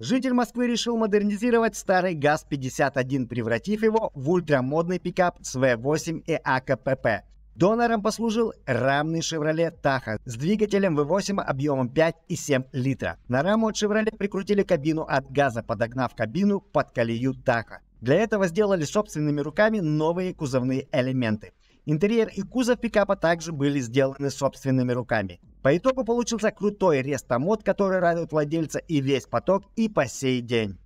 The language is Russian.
Житель Москвы решил модернизировать старый ГАЗ-51, превратив его в ультрамодный пикап с V8 и АКПП. Донором послужил рамный «Шевроле Таха» с двигателем V8 объемом 5,7 литра. На раму от «Шевроле» прикрутили кабину от газа, подогнав кабину под колею Таха. Для этого сделали собственными руками новые кузовные элементы. Интерьер и кузов пикапа также были сделаны собственными руками. По итогу получился крутой рестомод, который радует владельца и весь поток и по сей день.